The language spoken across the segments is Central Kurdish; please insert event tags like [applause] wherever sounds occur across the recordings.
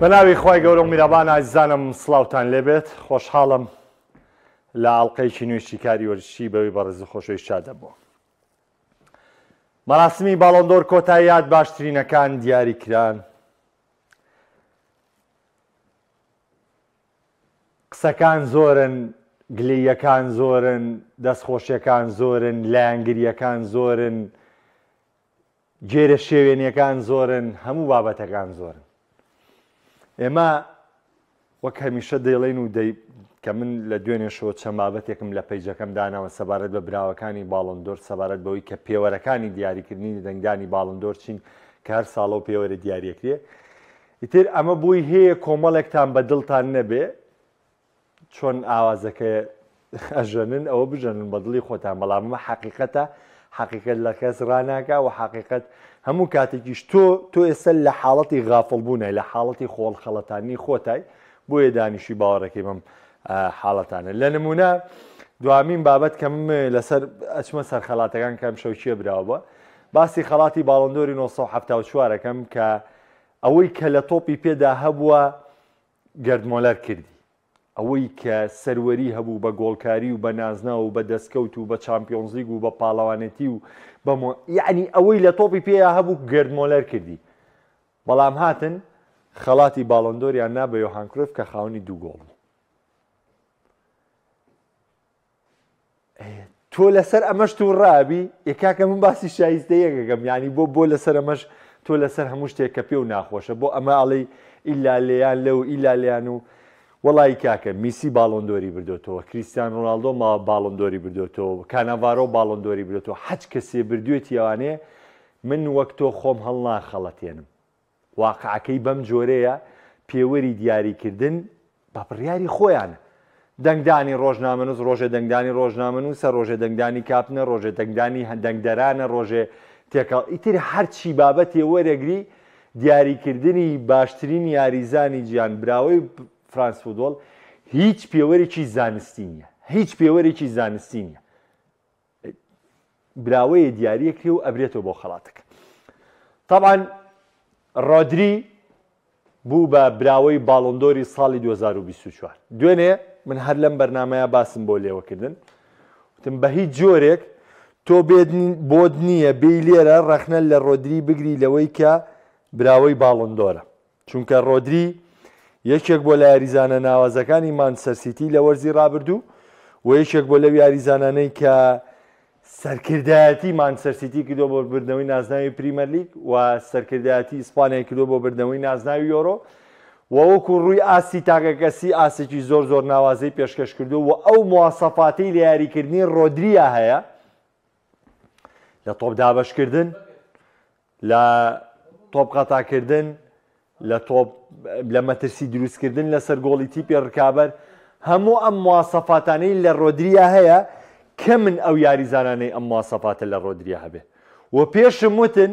بە ناوی خی گەورە میرابان ئازانم سلااوان لێبێت خۆشحاڵم لە ئاڵلقەیکی نوێشی کاری وەرشی بەوی بەڕزی خۆشەوی شادەبووە. مەراسمی باڵندۆر کۆتای یاد باشترینەکان دیاری کران. قسەکان زۆرن گلیەکان زۆرن دەستخۆشیەکان زۆرن لایەنگریەکان زۆرن گێرە شێوێنیەکان زۆرن هەموو بابەتەکان زۆرن. ئێمە وەک هەمیشە دەڵێن و کە من لە دوێنێ شۆ چەند بابەتێکم لە پەیجەکەم داناوە سەبارەت بە براوەکانی باڵندۆر سەبارەت بەوەی کە پێوەرەکانی دیاریکردنی دەنگدانی باڵندۆر چین کە هەر ساڵە و پێوەرە دیارەکرێ. ئیتر ئەمە بووی هەیە کۆمەڵێکتان بە دڵتان نەبێ چۆن ئاوازەکە ئەژەنن ئەوە بژەنن بەدڵی خۆتان بەڵاممە حقیقەتە حقیقت لە کەس ڕناکە و حقیقت هەموو کاتێکیش تۆ تۆ ئێستا لە حاڵەتی غافڵ بوونای لە حاڵەتی خۆڵ خەڵەتانی خۆتای بۆیە دانیشی باوەڕێکی بم حاڵەتانە لە نمونە دوامین بابەت کەم لەسەر ئەچمە سەر خەڵاتەکان کەم شەوچیە براوە باسی خەڵاتی باڵندۆری 1970وارەکەم کە ئەوەی کە لە تۆپی پێدا هەبووە گردمۆلەر کردی ئەوەی کە سەروەری هەبوو بە گۆڵکاری و بە نازنا و بە دەستکەوت و بە چمپیۆنزیگ و بە پاڵەوانەتی و بە یعنی ئەوەی لە تۆپی پێیا هەبوو گردمۆلەر کردی بەڵام هاتن خەڵاتی باڵندۆریان نابە یۆهانکرف کە خاونی دوو گۆڵ تۆ لەسەر ئەمەش و ڕابی یکاکە من باسی شایستە یەکەکەم ینی بۆ بۆ لەسەر ئەمەش تۆ لەسەر هەموو شتێک کە پێ و ناخۆشە بۆ ئەمە ئەڵی ئیلا لیان لەو ئیلا لیان و وڵی کاکە میسی باڵندۆری بردوێتەوە کریسیان ڕناالدۆ ما باڵندۆری بردوێتەوە کانەڤارۆ باڵندۆری بردوێتەوە حەج کەسێ بردوێتی ئەوانێ من وەک تۆ خۆم هەڵنا خەڵەتێنم واقعەکەی بەم جۆرەیە پێوەری دیاریکردن بە پڕیاری خۆیانە دەنگدانی ڕۆژنامەنووس ڕۆژێ دەنگدانی ڕۆژنامەنووسە ڕۆژێ دەنگدانی کاپنە ڕۆژێ دەنگدانی هەندەنگدەرانە ڕۆژێ تێکەڵ ئیتر هەرچی بابەتێ وەرەگری دیاریکردنی باشترین یاریزانی گیان براوەی فرانس فودۆڵ هیچ پێوەێکی زانستی نیە هیچ پێوەێکی زانستی نیە براوەیە دیارەکری و ئەبرێتەوە بۆ خەڵاتەکە طبعاان ڕۆدری بوو بە براوەی باڵندۆری ساڵی 2024 دوێنێ من هەر لەم بەرنمەیە باسم بۆ لێوەکردن وتم بە هیچ جۆرێک تۆ بۆت نییە بی لێرە ڕەخنە لە ڕۆدری بگری لەوەی کە براوەی باڵندۆرە چونکە ڕۆدری یەکێک بۆ لە یاریزانە ناوازەکانی مانسەرسیتی لە وەرزی ڕابردوو و یەکێک بۆ لەو یاریزانانەی کە سەرکردایەتی مانسەرسیتی کردۆ بۆ بردنەوەی نازناوی پریمەرلیک و سەرکردایەتی ئیسپانیا کردۆ بۆ بردنەوەی نازناوی یۆرۆ وەوەکو ڕووی ئاسی تاکەکەسی ئاسێکی زۆر زۆر ناوازەی پێشکەش کردو و ئەو موواسەفاتی لە یاریکردنی ڕۆدریا هەیە لە تۆپ دابشکردن لە تۆپ قەتاکردن لە تۆپ لە مەترسی دروستکردن لەسەر گۆڵی تیپی ڕکابەر هەموو ئەم مواسەفاتانەی لە ڕۆدریا هەیە کە من ئەو یاریزانانەی ئەم مواسەفاتە لە ڕۆدریا هەبێ و پێشم وتن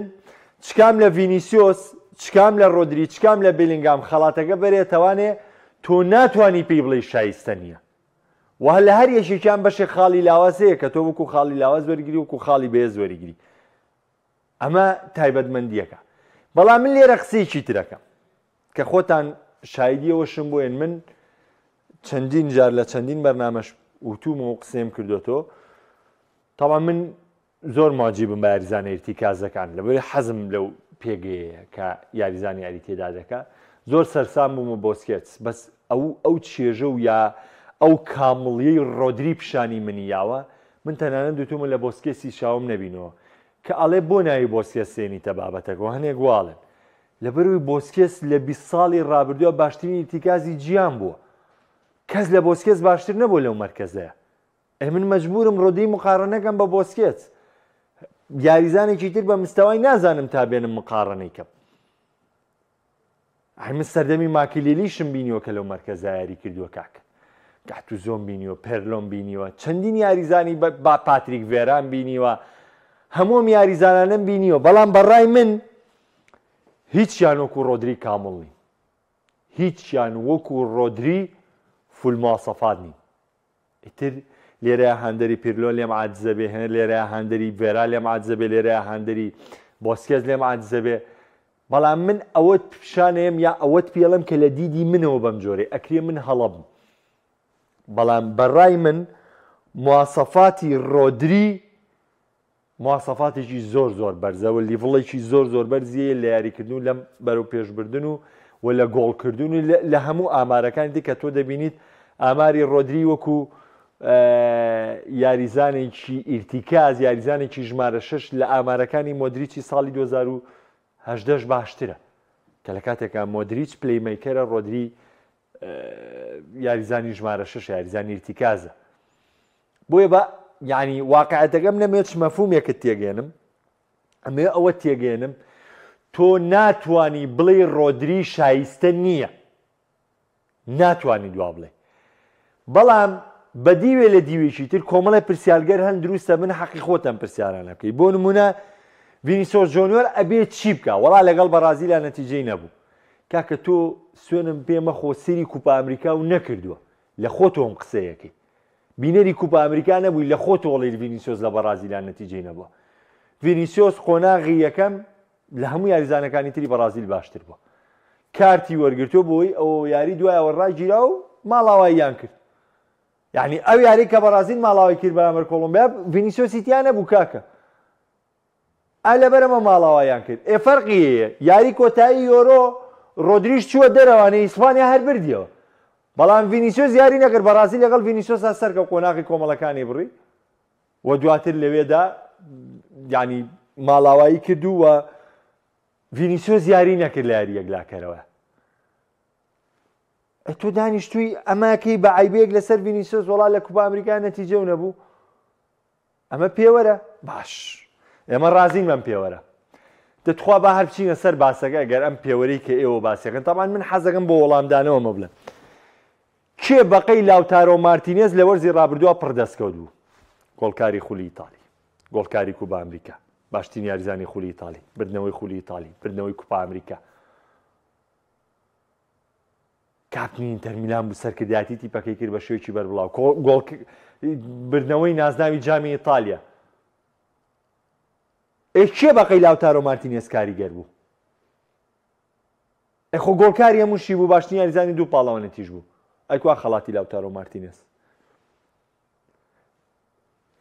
چکام لە ڤینیسیۆس چکام لە ڕۆدری چکام لە بلنگام خەڵاتەکە بەرێتەوانێ تۆ ناتوانانی پێی بڵێ شایستە نییە وه لە هەر یەشێکیان بەشێ خاڵی لاوازەیە کە تۆ وەکو خاڵی لاواز وەرگری وکو خاڵی بێز وەرگری ئەمە تایبەتمەندیەکە بەڵام من لێرە قسێکی ترەکەم کە خۆتان شایدیەوەشم بۆێن من چەندین جار لە چەندین بەرنامەش وتوم و قسێم کردوەوە تاوان من زۆر ماجی بم بە یاریزانە ئرتیکازەکان لەبەر حەزم لەو پێگەەیە کە یاریزانی یاری تێدا دەکە زۆر سەرسام بوومە بۆسکێت بەس ئەو ئەو چێژە و یا ئەو کامڵیەی ڕۆدری پیشانی منیاوە من تەنانە دوتومە لە بۆسکێسی شاوم نەبینەوە کە ئەڵێ بۆ ناوی بۆسیە سێنی تەبابەتەکە هەنێک گوواڵن لەبەروی بۆسکێس لە بی ساڵی ڕابردووە باشترینی تیکازی گیان بووە کەس لە بۆسکێز باشتر نەبوو لەو مەرکزەیە ئە من مەجبورم ڕۆدی مقارنەکەم بە بۆسکێت یاریزانێکی تر بە مستەوای نازانم تا بێنم مقارنەی کەم هەمن سەردەمی ماکیلێلی شم بینیوە کە لەو مەرکز یاری کردووە کاکە کات و زۆم بینیوە پەرلۆم بینیوە چەندین یاریزانی با پاتریک ڤێران بینیوە هەموم یاریزانانم بینیوە بەڵام بەڕای من هیچیان وەکو ڕۆدری کامڵنی هیچیان وەکو ڕۆدری فولماسەفادنی ئیتر لێرە هەندری پیرلۆ لێم عادزەبێ هەنە لێرە هەندری ڤێرا لێم عادزەبێ لێرە هەندری بۆسکێز لێم عادزەبێ بەڵام من ئەوەت پیشانەیەم یا ئەوەت پێڵم کە لە دیدی منەوە بەم جۆرێ ئەکرێ من هەڵەم بەڵام بەڕای من مواسەفاتی ڕۆدری مواسەفاتێکی زۆر زۆر بەرزەوە لیڤڵێکی زۆر زۆر بەرزیە لە یاریکردن لەم بەرەو پێشبردن و و لە گۆڵکردن لە هەموو ئامارەکان دیکە تۆ دەبینیت ئاماری ڕۆدری وەکو یاریزانێکی ئیرتیکاز یاریزانێکی ژمارە شش لە ئامارەکانی مدرریی ساڵی 2010 باشترە کە لە کاتێکە مدرریچ پلیمەیکەرە ڕۆدری یاریزانی ژمارە شش یاریزانی ئیرتیکازە بۆیە بە ینی واقعەتەکەم نەمێت مەفومێکت تێگەێنم ئەمێ ئەوە تێگەێنم تۆ ناتانی بڵێ ڕۆدری شایستە نییە ناتانی دوا بڵێ بەڵام بە دیوێ لە دیوێکی تر کۆمەڵی پرسیالگەر هەند دروستە من حەقی خۆتم پرسیاران نەکەی بۆ نمونە وینیسۆ ژۆنیۆر ئەبێ چی بکە وڵا لەگەڵ بە رازی لە نەتیجەی نەبوو کاکە تۆ سوێنم پێمە خۆ سری کوپە ئەمریکا و نەکردووە لە خۆ تۆم قسەیەکەی بینەری کوپا ئەمریکا نەبووی لە خۆ تۆڵی ڤینیسۆز لە بەرازیلان نەتیجێ نەبووە ڤینیسۆس قۆناغی یەکەم لە هەموو یاریزانەکانی تری بەرازیل باشتر بووە کارتی وەرگرتۆ بۆی ئەو یاری دوای وەڕاگیرا و ماڵاواییان کرد یعنی ئەو یاری کە بەرازیل ماڵاوی کرد بەمەەر کۆلمبیا ڤینیسۆسییان نەبوو کاکە لەبەرمە ماڵاوایان کرد ئێفەرقیەیە یاری کۆتایی یۆرۆ ڕۆدریش چووە دەرەوانەی ئیسپانیا هەر بردیەوە بەڵام ڤینیسۆ زیاری نەکرد بەڕاستی لەگەڵ ڤینیسۆ سا سەرکە کۆناقی کۆمەڵەکانی بڕی وە دواتر لەوێدا ینی ماڵاوایی کردووە ڤینیسۆ زیاری نەکرد لە یاری یەکلاکەرەوە تۆ دانیشتووی ئەماکەی بە عیبێک لەسەر ڤینیسۆز وڵا لە کوبا ئەمریکان نەتیجە و نەبوو ئەمە پێوەرە باش ئێمە ڕازین من پێوەرە دەتخوا با هەرچینە سەر باسەکە گەر ئەم پێوەری کە ئێوە باسیەکەن تامان من حەزەکەم بۆ وەڵامدانەوە مەبلن کێ بەقەی لاوتارۆ مارتینێز لە وەرزی ڕابردووە پڕدەستکەوتبوو گۆڵکاری خولی ئیتالی گۆڵکاری کوبا ئەمریکا باشترین یاریزانی خولی ئیتالی بردنەوەی خولی ئیتالی بردنەوەی کوپا ئەمریکا کاپنین تەرمیلان بوو سەرکردیاتی تیپەکەی کرد بە شێوکی بەربڵاو بردنەوەی نازناوی جامی ئیتالیا ئێکێ بەقەی لاوتارۆ مارتینێز کاریگەر بوو ئەخۆ گۆڵکاری هەمووشی بوو باشترین یاریزانی دوو پاڵەوە نەتیژ بوو ئەیکوا خەڵاتی لاوتارۆ مارتینس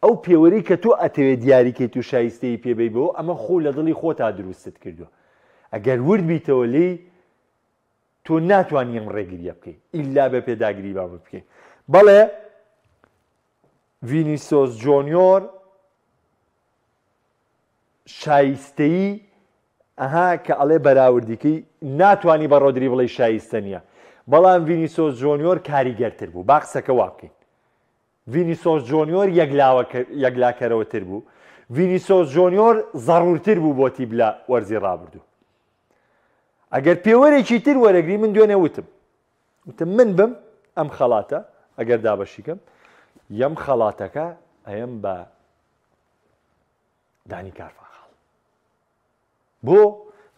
ئەو پێوەری کە تۆ ئەتەوێت دیاریکەیت و شایستەی پێبی بۆ ئەمە خۆ لە دڵی خۆتا دروستت کردووە ئەگەر ورد بیتەوە لی تۆ ناتوانیم ڕێگریە بکەیت ئللا بە پێداگری با بکەین بەڵێ ڤینیسۆس جۆنیۆر شایستەی ئەها کە ئەڵێ بەراوردیکەی ناتانی بە ڕۆدری بڵێ شایستە نیە بەڵام ڤینیسۆ جۆنیۆر کاریگەرتر بوو باقسەکە واکەین ڤینیسۆس جۆنیۆر یەکلاکەرەوەتر بوو ڤینیسۆس جۆنیۆر زەڕورتر بوو بۆتی بلا وەرزی ڕابردوو ئەگەر پێوەرێکی تر وەرەگری من دوێنێ وتم وتم من بم ئەم خەڵاتە ئەگەر دابەشیکەم یەم خەڵاتەکە ئەم بە دانی کارفاخەڵ بۆ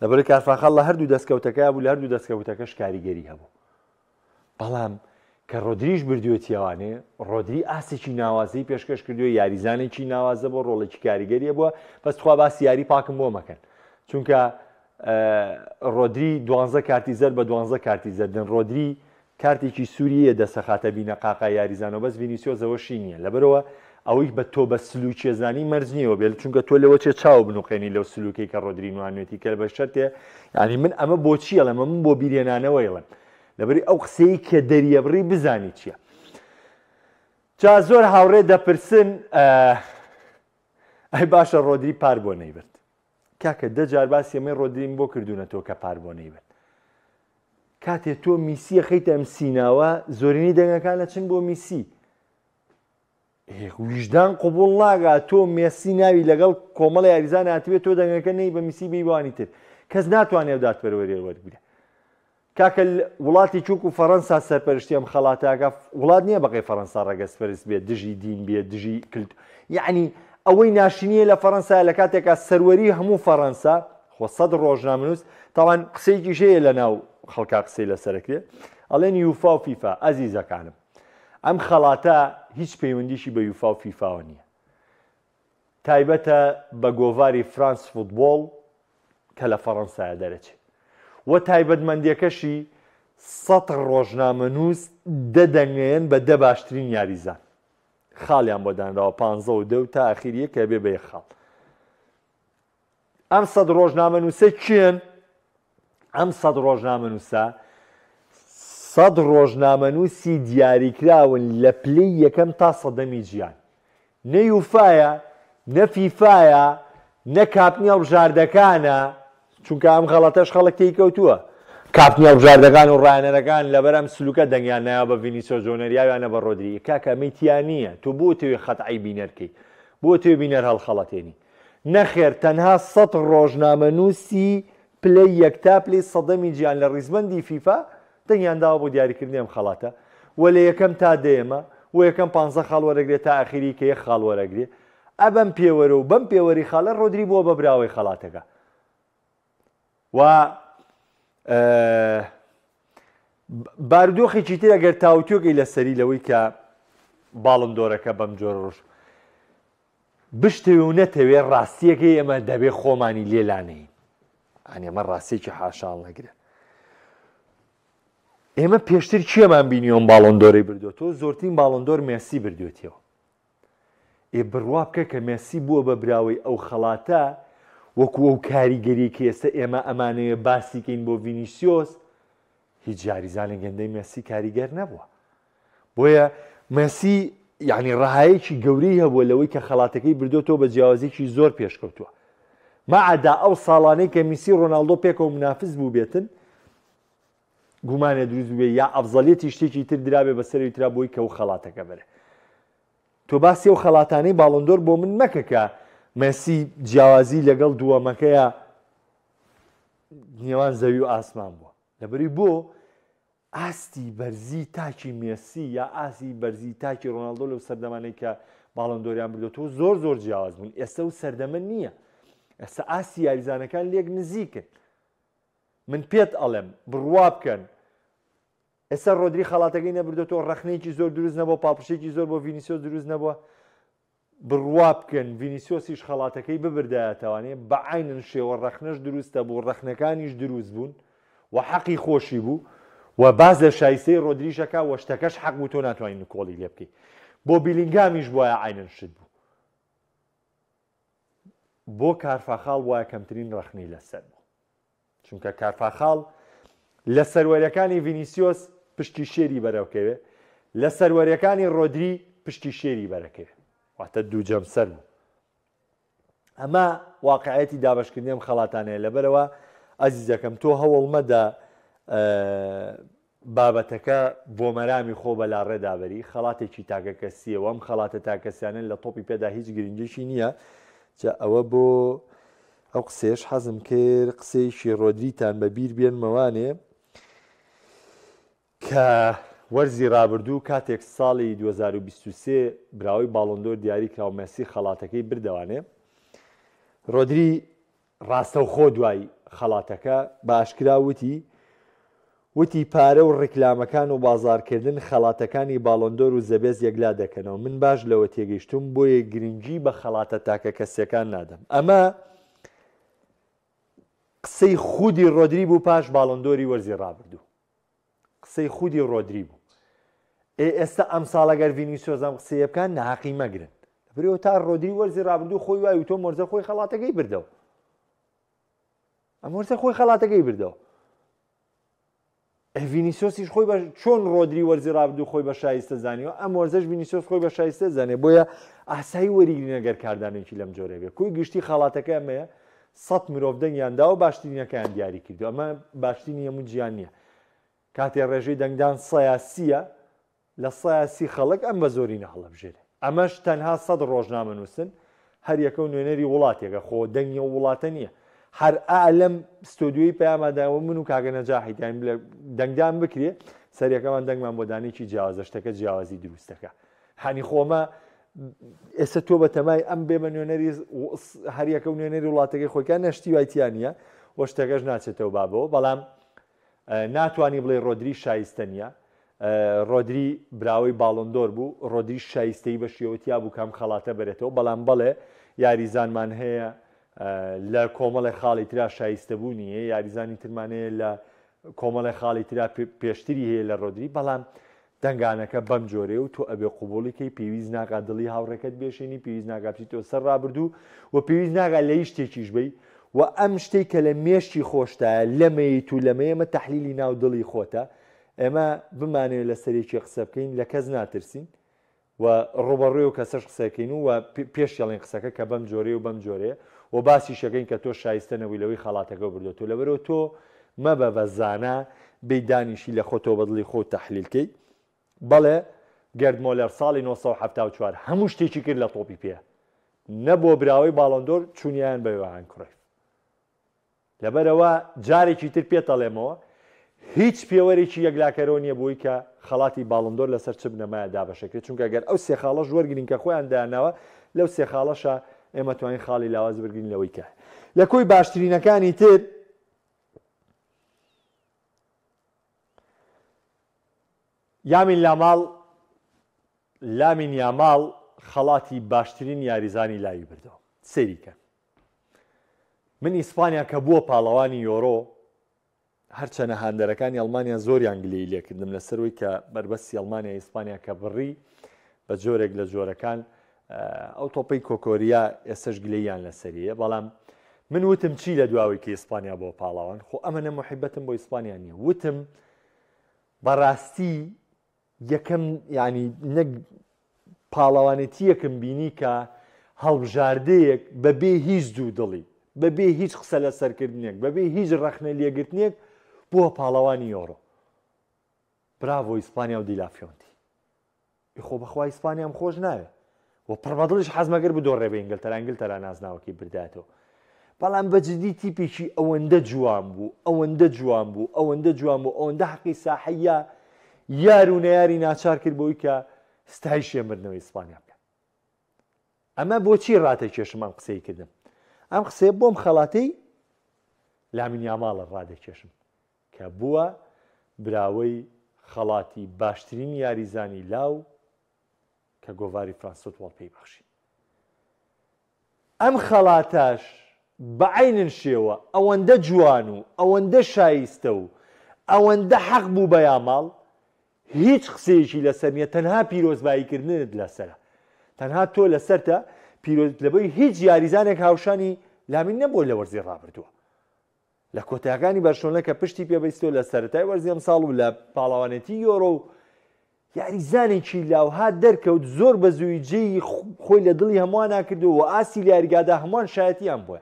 لەبەر کارفاخەڵ لە هەردوو دەستکەوتەکە بوو لە هەردوو دەستکەوتەکەش کاریگەری هەبوو بەڵام کە ڕۆدریش بردوێتیاوانێ ڕۆدری ئاسێکی ناوازی پێشکەش کردووە یاریزانێکی ناوازە بۆ ڕۆڵێکی کاریگەریە بووە بەستخوا باسی یاری پاکم بۆ مەکەن چونکە ڕۆدری دوانزە کارتی زەر بە دوانزە کارتی زەردن ڕۆدری کارتێکی سووریە دەسەخاتە بینە قاقا یاریزانەوە بەس ڤینیسیۆزەوە شینیە لەبەرەوە ئەوەی بە تۆ بە سلوچێزانی مەرزنیەوە بێت چونکە تۆ لەوە چێ چاو بنوقێنی لەو سلوکەی کە ڕۆدرینوانێتی کە بە شەرتێ ینی من ئەمە بۆچیە لەمە من بۆ بیرێنانەوەیڵن. لەبری ئەو قسەی کە دەریەبڕی بزانی چییە جا زۆر هاوڕێ دەپرسن ئەی باشە ڕۆدری پار بۆ نەیبرد کاکە دەجار باسی ئەمەی ڕۆدریم بۆ کردوونە تۆ کە پار بۆ نەیبرد کاتێ تۆ میسیە خیتە ئەم سیناوە زۆرینی دەنگەکان لە چن بۆ میسی ویژدان قوبول ناگا تۆ مێسی ناوی لەگەڵ کۆمەڵی یاریزان هاتوێت تۆ دەنگەکە نەی بە میسی بیوانی تر کەس ناتوانێت دادپەروەری وەرگە کاکە وڵاتی چوک و فەەنسا سەرپەرشتی ئەم خەڵاتەکە وڵات نییە بەقی فەەنسا ڕگەسپەرست بێت دژی دین بێت دژی کلت یعنی ئەوەی ناشینیە لە فەەنسا لە کاتێکا سەروەری هەموو فەەنسا خۆ سەد ڕۆژنامنووس تاوان قسەیکی ژەیە لە ناو خەڵکا قسەی لەسەرکرێ ئەڵێن یوفا و فیفا ئەزی زەکانم ئەم خەڵاتە هیچ پەیوەندیشی بە یوفا و فیفاوە نییە تایبەتە بە گۆڤاری فرانس فوتبۆڵ کە لە فەەنسایە دەرەچێت وە تایبەتمەندیەکەشی سە ڕۆژنامە نووس دەدەنگێن بە دە باشترین یاریزان خاڵیان بۆدانراوە پ و دە و تا ئاخیریە کە بێ بێ خاڵ ئەم سەد ڕۆژنامە نووسە کێن ئەم سەد ڕۆژنامە نووسە سەد ڕۆژنامە نووسی دیاریکراون لە پلەی یەکەم تا سەدەمی گیان نەیوفاە نەفیفاە نە کاپنیە بژاردەکانە چونکە ئەم غەڵەتەش خەڵک تێککەوتووە کاپنیە بژاردەکان و ڕایەنەرەکان لەبەرم سلوکە دەنگیان نیا بە ڤینیسۆ زۆنەریاویانە بە ڕۆدری کاکە میتیان نییە تو بۆ توێ خەتعی بینەرکەی بۆ توێ بینەر هەڵ خەڵەتێنی نەخێر تەنها سەد ڕۆژنامە نووسی پلەی یەکتا پلی سەدەمی گیان لە ڕیزمەندی فیفا دەنگیانداوە بۆ دیاریکردنیم خەڵاتە وە لە یەکەم تا دێمە و یەکەم پ خاڵ وەرەگرێت تا ئاخری کە یە خاڵ وەرەگرێت ئەبەم پێوەرە و بەم پێوەری خاڵە ڕۆدری بووە بە براوەی خەڵاتەکە و بارودۆخێکی تر ئەگەر تاوتۆگەی لەسەری لەوەی کە باڵندۆرەکە بەم جۆرە ڕۆژ بشتوێ و نەتەوێت ڕاستیەکەی ئەمە دەبێت خۆمانی لێلانەی ئەنێمە ڕاستێکی حاشان نەگرێت ئێمە پێشتر چێمان بینیۆم باڵندۆری بردوێتەوە زۆرترین باڵندۆر مێسی بردوێتەوە ئێ بڕوا بکە کە مێسی بووە بە براوەی ئەو خەڵاتە وەکو ئەو کاریگەری کە ئێستا ئێمە ئەمانەیە باسیکەین بۆ ڤینیسیۆس هیچ جاریزانە گەندەی مەسی کاریگەر نەبووە بۆیە مەسی یعنی ڕاهەیەکی گەوری هەبووە لەوەی کە خڵاتەکەی بردوێتەوە بە جیاوازێکی زۆر پێشکەوتووە مەعدا ئەو ساڵانەی کە میسی ڕۆناالدۆ پێکەوە منافز بوو بێتن گومانە دروست بێ یا ئەفزەلێتی شتێکی تر درابێ بەسەر تررا بۆی کە و خڵاتەکە بەرە تۆ باسی ئەو خەڵاتانەی باڵندۆر بۆ من مەکەکە مەسی جیاوازی لەگەڵ دووەمەکەیە نێوان زەوی و ئاسمان بووە لەبری بۆ ئاستی بەرزی تاکی مێسی یا ئاسی بەرزی تاکی ڕۆناالدۆ لەو سەردەمانەی کە باڵندۆریان بردێتەوە زۆر زۆر جیاواز بوون ئێستا و سەردەمە نییە ئێستا ئاسی یاریزانەکان لێک نزیکن من پێت ئەڵێم بڕوا بکەن ئێستا ڕۆدری خڵاتەکەی نەبردێتەوە ڕخنێکی زۆر دروست نەبووە پاپشێکی زۆر بۆ ڤینیسۆ دروست نەبووە بڕوا بکەن ڤینیسیۆسیش خەڵاتەکەی ببردایەتوانێ بە عینن شێوە ڕەخنەش دروستە بوو ڕەخنەکانیش دروست بوون و حەقی خۆشی بوو و باز لە شایسەی ڕۆدریژەکە وەشتەکەش حەق بوو تۆ ناتوانین کۆڵی لێ بکەیت بۆ بیلنگامیش وایە عینن شت بوو بۆ کارفاخاڵ وایە کەمترین ڕەخنی لەسەر بوو چونکە کارفاخاڵ لە سەرەرەکانی ڤینیسیۆس پشتی شێری بەرەوکەوێ لە سەرەرەکانی ڕۆدری پشتی شێری بەرەکەوێ واتە دوو جەمسەر بوو ئەمە واقعەتی دابشکردنی ئەم خەڵاتانەیە لەبەرەوە ئازیزەکەم تۆ هەوڵمەدا بابەتەکە بۆمەرامی خۆ بە لا ڕێدابەری خەڵاتێکی تاکەکەسیە ئەم خەڵاتە تاکەسیانن لە تۆپی پێدا هیچ گرنگشی نییە ئەوە بۆ ئەو قسێش حەزم کرد قسەیشی ڕۆدریتان بە بیر بێن مەوانێ کە وەرزی رابرردوو کاتێک ساڵی 2023 براوی باڵندۆر دیاری کراومەسی خەڵاتەکەی بردەوانێ ڕۆدری ڕاستەوخۆ دوای خەڵاتەکە باشکرا وتی وتی پارە و ڕیکلامەکان و بازارکردن خەڵاتەکانی باڵندۆر و زەبێز یەکلا دەکەنەوە من باش لەوە تێگەیشتم بۆیە گرنگی بە خەڵاتە تاکە کەسەکان نادەم ئەمە قسەی خودی ڕۆدری بوو پاش باڵندۆری وەرزی ڕابردوو قسەی خودی ڕۆدری بوو ئێستا ئەم ساڵەگەر ڤینی سۆزەم قسەیە بکەن ناقی مەگرن برەوە تا ڕۆدری وەرزی ڕابردوو خۆی وای تۆ مۆرزە خۆی خەڵاتەکەی بردەوە ئەمۆرزە خۆی خەڵاتەکەی بردەوە ڤینیسۆسیش خۆی چۆن ڕۆدری وەرزی ڕابردوو خۆی بە شایستە زانیەوە ئەم وەرزش ڤینیسۆس خۆی بە شایستە زانێ بۆیە ئاسایی وەریگرینەگەر کاردانێکی لەم جۆرەبێ کوی گشتی خاڵاتەکە ئەمەیە 100 مرۆڤ دەنگیاندا و باشترینەکەیان دیاری کردو ئەمە باشترین هەموو گیان نییە کاتێ ڕێژەی دەنگدان سەیاسیە لە ساسی خەڵک ئەم بە زۆری نەهڵەبژێرێ ئەمەش تەنها سەد ڕۆژنامە نووسن هەریەکە و نوێنەری وڵاتێکە خۆ دەنگە و وڵاتە نییە هەر ئالم ستۆدیوی پەیاماداوە من و کاگە نەجاحیدان دەنگدان بکرێ سەریەکەمان دەنگمان بۆدانێکی جیازەشتەکە جیازی دروستەکە هەنی خۆمە ئێستا تۆ بە تەمای ئەم بێ بە نوێنەری هەریەکە و نوێنەری وڵاتەکەی خۆیان نەشتی وایتیانە وەشتەکەش ناچێتەوە بابەوە بەڵام ناتوانانی بڵێ ڕۆدری شایستە نیە ڕۆدری براوەی باڵندۆر بوو ڕۆدری شایستەی بە شێوەتیا بوو کام خەڵاتە بێتەوە بەڵام بڵێ یاریزانمان هەیە لە کۆمەڵی خاڵی تررا شایستە بوونیە یاریزانی ترمانەیە لە کۆمەڵی خاڵی تررا پێشتری هەیە لە ڕۆدری بەڵام دەنگانەکە بەم جۆرێ و تۆ ئەبێ قوبڵیکەی پێویست ناگا دڵی هاوڕێکەکەت بێشێنی پێویست ناگاپی تۆ سەر ڕابردوو و پێویست ناگا لە شتێکیش بی و ئەم شتێک کە لە مێشتی خۆشتە لەمەیت و لەمەیەمە تحلیلی ناو دڵی خۆتە ئێمە بمانێت لە سەرێکی قسە بکەین لە کەس ناترسین و ڕۆبەڕێ و کەسەش قسەکەین و پێشڵین قسەکە کە بەم جۆرە و بەم جۆرەیە و باسی شەکەین کە تۆ شایستەنەوەی لەوەی خڵاتەکە بردێت و لەبەرەوە تۆ مەبە بە زانە بەیدانیشی لە خۆتۆ بەدڵی خۆ تەحلیلکەی بەڵێ گردمۆلەر ساڵی 1974 هەموو شتێکی کرد لە تۆپی پێە نەبوو براوەی باڵندۆر چونیان بەیوان کوڕی لەبەرەوە جارێکی تر پێتەڵێمەوە هیچ پێوەێکی یەکلاکەرەوە نیە بووی کە خڵاتی باڵندۆر لەسەر چ بنەمایە دابەشەکرێت چونکە گەر ئەو سێخاڵە ژوەرگرین کە خۆیان داناوە لەو سێخاڵەشە ئێمە توانین خاڵی لاواز برگرین لەوەی کە لە کۆی باشترینەکانی تر یامین لاماڵ لامین یاماڵ خەڵاتی باشترین یاریزانی لای بردەوە سەریکە من ئیسپانیا کە بووە پاڵەوانی یۆرۆ هەرچەنە هاندەرەکانی ئەلمانیا زۆریان گلی لێکردم لەسەروی کە بربەستی ئەلمانیا ئیسپانیا کە بڕی بە جۆرێک لە جۆرەکان ئەو تۆپەی کۆکۆریا ئێسش گلیان لەسەریە بەڵام من وتم چی لە دواوی کە ئیسپانیا بۆ پاڵاوان خۆ ئەمەە محیبەتم بۆ ئیسپانیا نیە وتم بەڕاستی یەکەم ینی نەک پاڵەوانێتی یەکەم بینی کە هەڵبژاردەیەک بەبێ هیچ دوو دڵی بەبێ هیچ قسە لە سەرکردنێک بەبێ هیچ ڕەخنە لێگرتنێک بووە پاڵەوانی یۆڕۆ براڤۆ ئیسپانیا و دیلافیۆنتی خۆ بەخوا ئیسپانیام خۆش ناوێ و پڕمەدڵش حەزمەگەر بدۆڕێ بە ئنگلتەرا ئەنگلتەرا نازناوەکی برداتەوە بەڵام بەجددی تیپێکی ئەوەندە جوان بوو ئەوەندە جوان بوو ئەوەندە جوان بوو ئەوەندە حقی ساحەیە یار و نەیاری ناچار کرد بۆی کە ستای شێمردنەوە ئیسپانیا بکە ئەمە بۆچی ڕاتە کێشمان قسەی کردم ئەم قسێ بۆم خەڵاتەی لامینیاماڵە ڕادە کێشم کە بووە براوەی خەڵاتی باشترین یاریزانی لاو کە گۆواری فرانسۆت وڵ پێی بەخشی ئەم خەڵاتاش بەعینن شێوە ئەوەندە جوان و ئەوەندە شایستە و ئەوەندە حەق بوو بە یاماڵ هیچ قسێکی لەسەر نیە تەنها پیرۆزباییکردنت لەسرە تەنها تۆ لەسەرتە پیرۆز لەبەوەی هیچ یاریزانێک هاوشانی لامین نەبوو لە وەرزی ڕابردووە لە کۆتیاکانی بەرشۆنە کە پشتی پێبیستۆ لە سەتای وەرزیم ساڵ و لە پاڵاوانەتی یۆرە و یاریزانێکی لاوها دەرکەوت زۆر بە زووی جێی خۆی لە دڵی هەمووان ناکردو و ئاسی یاریگادا هەمووان شایەتیان بووە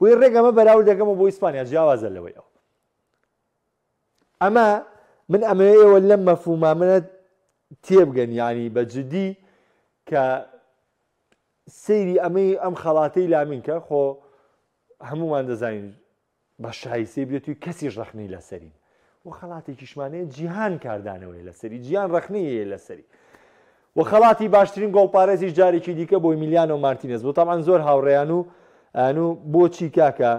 بۆی ڕێگەمە بەراورد دەکەمە بۆ ئیسپانیا جیاوازە لەوەی ئەو ئەمە من ئەمەوە لەم مەفومامەت تێبگەن ینی بە جدی کە سەیری ئەمەی ئەم خەڵاتەی لامینکە خۆ هەمومان دەزانین بە شایسی بێت و کەسیش ڕخنی لەسەرین و خەڵاتێکی شمانەیە جیهان کاردانەوەی لەسەری جیان ڕخنەیە لەسەری و خەڵاتی باشترین گۆڵپارێزی جارێکی دیکە بۆی میلیان و مارتینز بۆ تامان زۆر هاوڕێیان و ئەن و بۆچی کاکە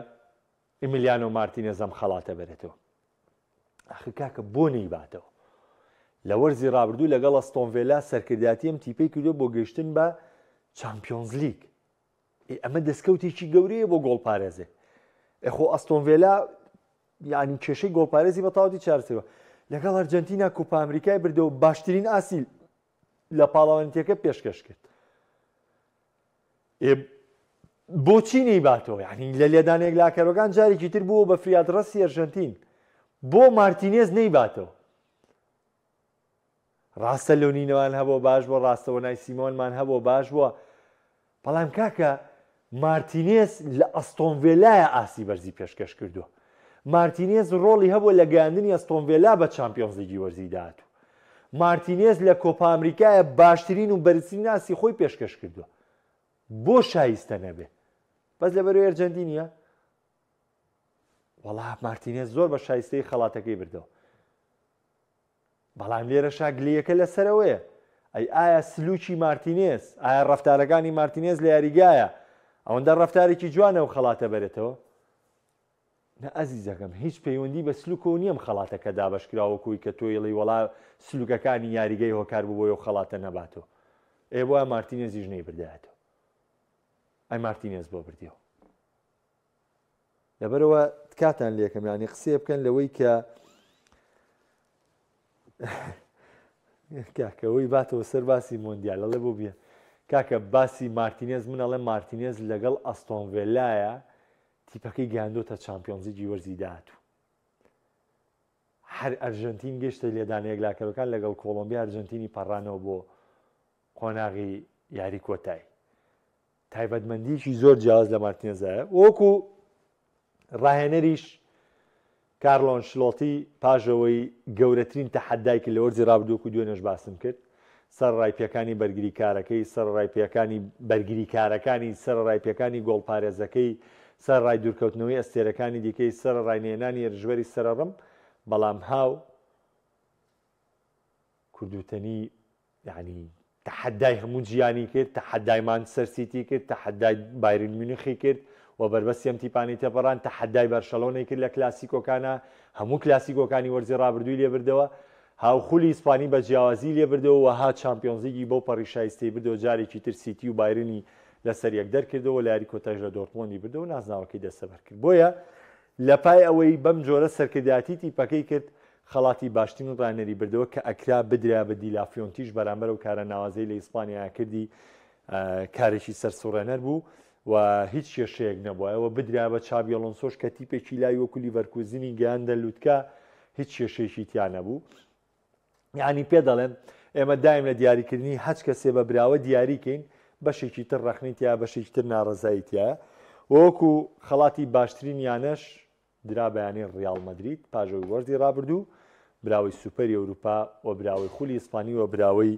ئیمیلیان و مارتینز ئەم خەڵاتە بێتەوە ئەخ کاکە بۆ نەیباتەوە لە وەرزی رابرردوو لەگەڵ ئەستۆنڤێلا سەرکرداتیم تیپەی کردو بۆ گەشتن بە چمپیۆنز لیگ ئەمە دەستکەوتێکی گەورەیە بۆ گۆڵپارێزێ ئەخۆ ئەستۆنڤێلا یعنی کێشەی گۆپارێزی بەتاوی چارچەوە لەگەڵ ئەرجنتینا کوپا ئەمریکای بردەوە باشترین ئاسیل لە پاڵاوەنتیەکە پێشکەش کرد بۆچی نەیباتەوە یعنی لە لێدانێک لاکەرۆگان جارێکی تر بووە بە فریادڕەسی ئەرژەنتین بۆ مارتینێز نەیباتەوە ڕاستە لۆنینەوان هەبوو باش بووە ڕاستەوە نای سیمۆنمان هەبوو باش بووە بەڵام کاکە مارتینێز لە ئەستۆنڤێلایە ئاسی بەرزی پێشکەش کردووە مارتینێز ڕۆڵی هەبوو لە گەاندنی ئەستۆنڤێلا بە چمپیۆنزیگی وەرزی داهاتوو مارتینێز لە کۆپا ئەمریکایە باشترین و بەرزترین ناسی خۆی پێشکەش کردووە بۆ شایستە نەبێ بەس لە بەرو ئێرجەنی نیە وەڵا مارتینێز زۆر بە شایستەی خەڵاتەکەی بردەوە بەڵام لێرە شاگلیەکە لەسەرەوەیە ئەی ئایا سلوکی مارتینێز ئایا ڕفتارەکانی مارتینێز لە یاریگایە ئەوەندە ڕفتارێکی جوانە و خەڵاتە بێتەوە نە ئەزیزەکەم هیچ پەیوەندی بە سلوک و نییەم خەڵاتەکە دابشکراوەکوی کە تۆیڵی وڵا سلوگەکانی یاریگەی هۆکار بووی و خەڵاتە نەباتەوە ئێ بۆە مارتینێزی ژنەی بردایێتەوە ئەی مارتینێز بۆ بردیەوە لەبەرەوە تکاتان لێکەمیانی قسێ بکەن لەوەی کە [laughs] کاکەوەی باتەوە سەر باسی مۆندیال لەڵێ بۆ بیە کاکە باسی مارتینێز من ئەڵێ مارتینێز لەگەڵ ئەستۆنڤێلایە تیپەکەی گاندۆتە چمپیۆنزیجی وەرزی داهاتوو هەر ئەرژەنتین گەشتە لێدانەیەک لاکەەکان لەگەڵ کۆلمبیا ئەرژەنتینی پەڕانەوە بۆ قۆناغی یاری کۆتای تایبەتمەندیشی زۆر جیاز لە مارتینێزایە وەکو ڕاهێنەریش کارلۆن شلۆتی پاژەوەی گەورەترین تەحەدایکە لە وەرزی ڕابدووکو دوێنەش باسم کرد سەر ڕایپیەکانی بەرگریکارەکەی سەر ڕایپیەکانی بەرگریکارەکانی سەر ڕایپیەکانی گۆڵپارێزەکەی سەر ڕای دوورکەوتنەوەی ئەستێرەکانی دیکەی سەر ڕاینێنانی ێژوەری سەرڕم بەڵام هاو کوردوتنی یعنی تحدای هەموو جیانی کرد تحدایمان سەرسیتی کرد تحدای بایرن مینخی کرد و بربەسی ئەم تیپانی تێپەڕان تحدای بەرشەلۆنێک کرد لە کلاسیکۆکانە هەموو کلاسیکۆکانی وەرزی ڕابردووی لێبردەوە هاوخولی ئیسپانی بە جیاوازی لێبردەوە وەها چمپیۆنزیگی بۆ پەڕیشایستی بردەوە جارێکی تر سیتی و بایرنی لەسەر یەک دەرکردەوە لاری کۆتەژ لە دۆرتمۆنی بردەوە نازناوەکەی دەسەبەر کرد بۆیە لە پای ئەوەی بەم جۆرە سەرکرداتی تیپەکەی کرد خەڵاتی باشترین و ڕانەری بردەوە کە ئەکرا بدرا بە دیلافیۆنتیش بەرامبەر و کارە ناوازەی لە ئیسپانیا کردی کارێکی سەرسوڕێنەر بوو و هیچ کێشەیەک نەبووایەوە بدرا بە چابیۆڵۆنسۆش کە تیپێکی لای وەکولی ڤەرکوزینی گیان دەلووتکە هیچ کێشێکی تیانە بوو یعنی پێ دەڵێن ئێمە دایم لە دیاریکردنی هەچ کەسێ بە براوە دیاریکەین بەشێکی تر ڕخنیتیا بەشێکی تر ناڕزاییتە وەکو خەڵاتی باشترین یانەش درابیانی ریال مدریت پاژۆی وەرزی رابرردوو براوی سوپەری ئەوروپا وە براوی خولی ئیسپانی وە براوی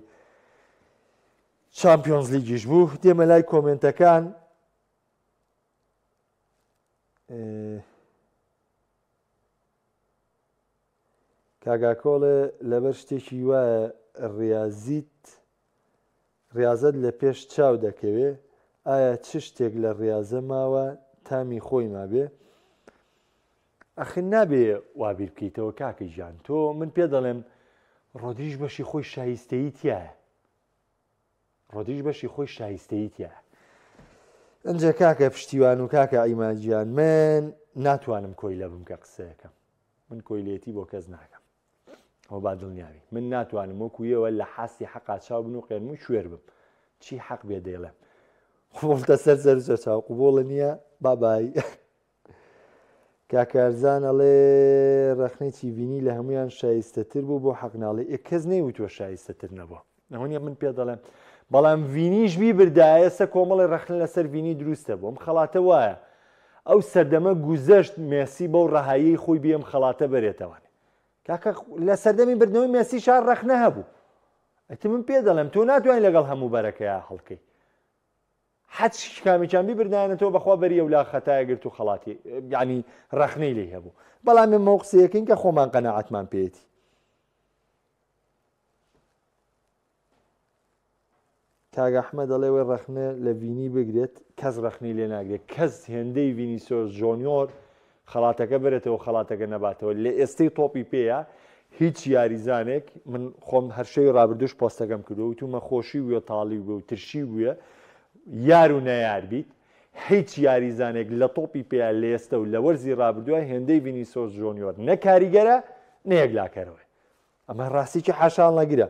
چمپیۆنز لیگیش بوو دێمە لای کۆمنتەکان کاگاکۆڵێ لەبەر شتێکی وایە ڕاضیت ڕاضت لە پێش چاو دەکەوێ ئایا چ شتێک لە ڕاضە ماوە تامی خۆی ما بێ ئەخن نابێ وابیر بکەیتەوە کاکە ژیان تۆ من پێ دەڵێم ڕۆدریش بەشی خۆی شایستەیتە ڕۆدریش بەشی خۆی شایستەیتە ئەجا کاکە پشتیوان و کاکە ئەیمانجییان من ناتوانم کۆی لە بم کە قسەکەم من کۆیلێتی بۆ کەس ناکەم ئەو با دڵنیاوی من ناتوانم وەکویەوە لە حاسی حەقا چاو بن و قێنم و شوێر بم چی حەق بێ دێڵێ خۆڵتە سەر زەرزە چاو قوبۆڵە نییە بابایی [laughs] کاکارزان ئەڵێ ڕخنێکی بینی لە هەمویان شایستەتر بوو بۆ حەقناڵی ئێ کەس نەیوتوە شایستەتر نەبووە نەوەنیە من پێ دەڵێم بەڵام وینیش بی بردایەسە کۆمەڵی ڕخن لەسەر وینی دروستە بووم خەڵاتە وایە ئەو سەردەمە گوزەشت مێسی بەو ڕەهایی خۆی بێم خەڵاتە بەرێتەوە کاکە لە سەردەمی بردنەوەی مەسی شار ڕەخنە هەبوو ئەت من پێ دەڵم تۆ ناتوانین لەگەڵ هەموو بەرەکەی هەڵکەی حەت کامیچانبی بردانێتەوە بەخوا بەریە و لا خەتایە گرت و خڵاتی یعنی ڕەخنەی لی هەبوو بەڵام من مەوقسیەکەین کە خۆمان قەنەعاتمان پێێتی کاگەحمە دەڵێ وێ ڕەخنە لە بینی بگرێت کەس ڕەخنی لێ ناگرێت کەس هێندەی وینیسۆر ژۆنیۆر خڵاتەکە بێتەوە خڵاتەکە نەباتەوە لە ئێستی تۆپی پێەیە هیچ یاریزانێک من خۆم هەرشەی ڕابردوش پۆستەکەم کردو تومە خۆشی وە تاڵی بوو ترشی بووە یار و نەیار بیت هیچ یاریزانێک لە تۆپی پێیا لێستە و لە وەرزی ڕابردووە هێندەی وینیسۆس ژۆنیۆر نەکاریگەرە نەیەک لاکەرەوە ئەمە ڕاستیکی حەشان لەگرە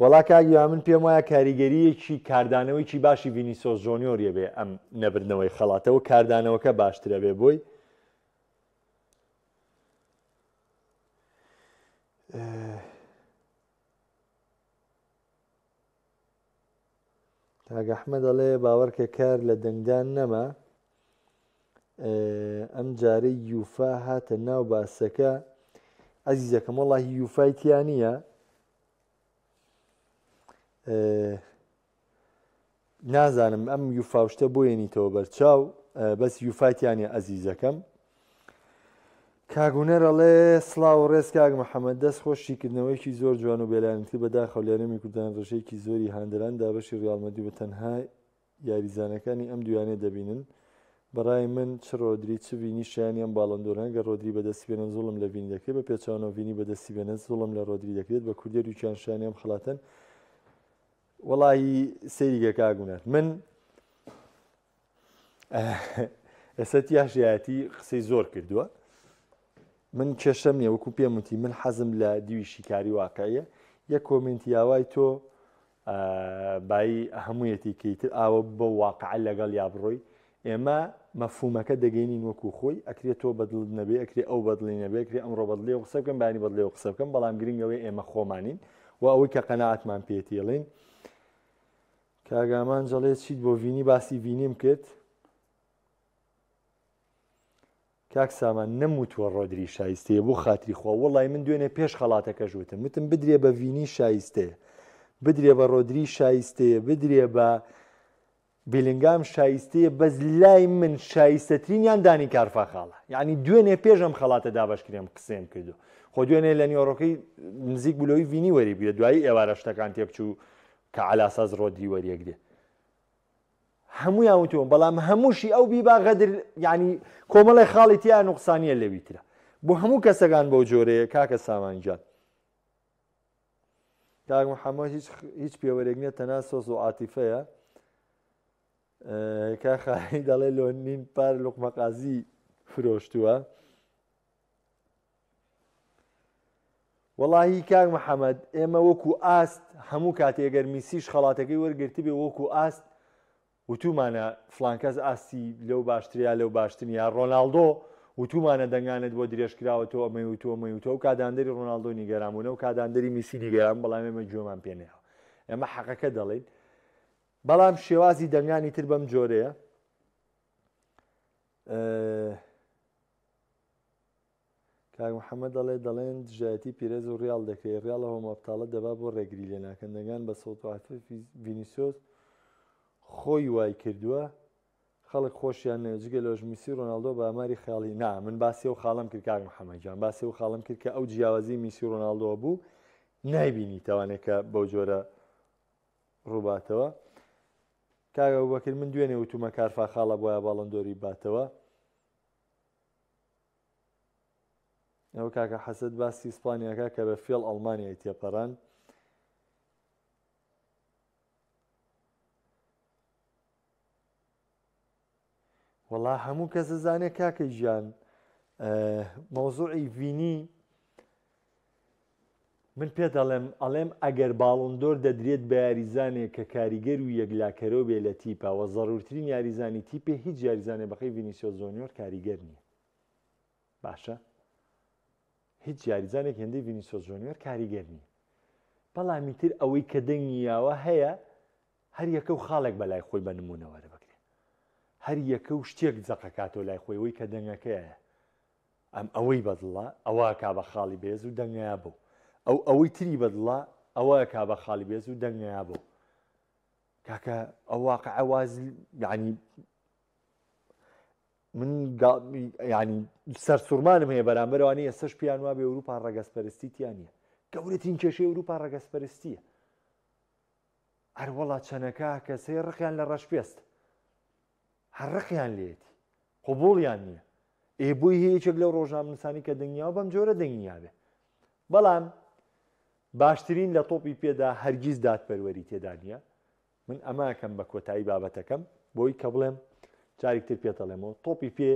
وڵاکگییا من پێم وایە کاریگەریەکی کاردانەوەیکی باشی ڤینیسۆ زۆنیۆریە بێ ئەم نەبردنەوەی خەڵاتەوە کاردانەوەکە باشترە بێ بۆی تاگەحمە دەڵێ باوەڕکە کار لە دەنگدان نەما ئەم جارەی یوفا هاتە ناو باسەکە ئەزیزەکەم وڵی یوفایتیانە نازانم ئەم یوفاوشتە بۆیێنیتەوە بەرچاو بەس یوفاتیانە ئەزیزەکەم کاگوونەرەڵێ سلااو ڕێز کاگ محەممەد دەست خۆش شیکردنەوەیکی زۆر جوان و بێلایەتی بەداخە لێرەمی کوردان ڕژەیەکی زۆری هاندراندا بەشی ڕالمەدی بە تەنها یاریزانەکانی ئەم دویانێ دەبینن بەڕای من چ ڕۆدری چ بینی شیانیان باڵندۆرانگە ڕۆدری بەدەستی بێنە زوڵم لە بینی دەکەێت بە پێچوانەوە بینی بەدەستی بێنە زوڵم لە ڕۆدری دەکرێت بە کوردێ دوچان شانیان خڵاتەن وڵی سریگە کاگونات من ئێستا یاشیەتی قسەی زۆر کردووە من کێشەم نیە وەکو پێم وتی من حەزم لە دیویشی کاری واقعیە یە کۆمنتیاوای تۆ بای هەموویەتی کەیتر ئاوە بە واقع لەگەڵ یا بڕۆی ئێمە مەفومەکە دەگەینین وەکو خۆی ئەکرێت تۆ بەدڵ نەبێ ئەکرێ ئەو بەدڵی نەبێ ئەکرێ ئەمڕۆ بەدلێ قسەکەم بانی بەدلێ قسەکەم بەڵام گرنگەوەی ئێمە خۆمانین و ئەوەی کە قەنەعاتمان پێتیڵین کاگامان جەڵێ چیت بۆ وینی باسی وینیم کرد کاک سامان نەموتوە ڕۆدری شایستەیە بۆ خاتری خۆ وڵی من دوێنێ پێش خەڵاتەکە ژوتم متم بدرێ بە وینی شایستەیە بدرێ بە ڕۆدری شایستەیە بدرێ بە بلنگام شایستەیە بەز لای من شایستەترین یان دانی کارفاخاڵە یعنی دوێنێ پێشم خەڵاتە دابشکرێم قسێم کردو خۆ دوێنێ لە نیۆڕۆکەی نزیک بلەوەی وینی وەری بێ دوایی ئێوارە شتەکان تێبچوو کە علاساز ڕۆدی وەریەک دێ هەمویان وتوم بەڵام هەمووشی ئەو بیبا غەدر ینی کۆمەڵی خاڵی تیا نوقسانیە لەویترە بۆ هەموو کەسەکان بەو جۆرەیە کاکە سامانجان کاک محەممەد هیچ پێوەێک نیە تەنا سۆز و عاتیفەیە کا خالی دەڵێ لۆ نین پار لوقمەقازی فرۆشتووە وڵی کاک محەممەد ئێمە وەکو ئاست هەموو کاتێگەرمیسیش خەڵاتەکەی وەرگرتی بێ وەکو ئاست وتومانە فلانکەس ئاستی لەو باشتریا لەو باشتن یا ڕۆناالدۆ وتومانە دەنگانت بۆ درێژکراوە تۆ ئەمە و تۆمە و تۆ و کاداندەری ڕۆناالدۆ نیگەرامونە و کاداندەری میسی نیگەرام بەڵام ئێمە جوێمان پێنێەوە ئەمە حەقەکە دەڵێن بەڵام شێوازی دەنگانی تر بەم جۆرەیە کاک محەممەد دەڵێ دەڵێن دژایەتی پیرێز و ڕیال دەکەی ڕیاڵە هۆمەپتالە دەبا بۆ ڕێگری لێ ناکەندەگان بە سەوتعاف ڤینیسۆس خۆی وای کردووە خەڵک خۆشیان نێجگە لە ژمیسی ڕۆناالدۆ بە ئەماری خیاڵی نا من باسی و خاڵم کرد کاک محەممەجان باسی و خاڵم کرد کە ئەو جیاوازی میسی ڕۆناالدۆ بوو نایبینی تاوانێکە بەو جۆرە ڕووباتەوە کاگە بەکرد من دوێنێ وتومە کارفا خاڵە بۆە باڵندۆری باتەوە ئەوە کاکە حەسد باسی ئیسپانیاکە کە بە فێڵ ئەڵمانیای تێپەڕان وەڵا هەموو کەس زانێ کاکە ژیان مۆزوعی ڤینی من پێ دەڵێم ئەڵێم ئەگەر باڵندۆر دەدرێت بە یاریزانێک کە کاریگەر و یەکلاکەرۆ بێ لە تیپەوە زەڕورترین یاریزانی تیپێ هیچ یاریزانێ بەخی ڤینیسیۆ زۆنیۆر کاریگەر نییە باشە؟ هیچ یاریزانێک هێندەی ڤینیسۆ جۆنیۆر کاریگەر نی بەڵامی تر ئەوەی کە دەنگیاوە هەیە هەر یەکە و خاڵێک بەلای خۆی بە نمونونەوەرە بکرێن هەر یەکە و شتێک جەقەکاتۆ لای خۆیەوەی کە دەنگەکەیە ئەم ئەوەی بەدڵە ئەوە کا بە خاڵی بێز و دەنگیا بوو ئەو ئەوەی تری بەدڵە ئەوە کا بە خاڵی بێز و دەنگیا بوو کاکە ئەو واقع ئەواز یعنی من ینی سەرسوورمانم هەیە بەرامبەرەوانی ئێسش پیانوا بە ئەوروپا ڕەگەسپەرستیتیان نیە گەورەتین کێشەی ئەوروپا ڕەگەسپەرستیە هەروەڵا چەنەکە کەسەی ڕقیان لە ڕەش پێست هەر ڕقیان لێتی قوبوڵیان نییە ئێبووی هەیەچێک لەو ڕۆژنامنسانی کە دنیا بەم جۆرە دنیا بێ بەڵام باشترین لە تۆپی پێدا هەرگیز دادپەروەری تێدا نیە من ئەماکەم بە کۆتایی بابەتەکەم بۆی کە بڵێم چارێکتر پێتەڵێمەوە تۆپی پێ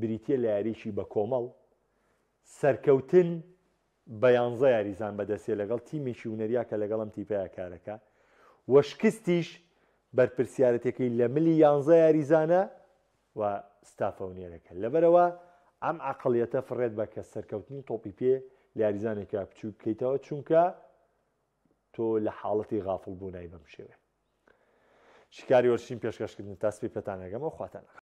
بریتە لە یاریشی بە کۆمەڵ سەرکەوتن بە یانزە یاریزان بەدەستێ لەگەڵ تیمێکی ونەریا کە لەگەڵم تیپەیە کارەکە وەشکستیش بەرپرسیارەتەکەی لە ملی یانزە یاریزانە و ستافەونێرەکە لەبەرەوە ئەم عقلەتە فڕێت بە کە سەرکەوتنی تۆپی پێ لە یاریزانێکا بچوو بکەیتەوە چونکە تۆ لە حاڵەتی غافڵ بوونای بەم شێوێت شکاری وەرشین پێشکەشکردن تاسپی پێتانەگەم و خواتەنەکە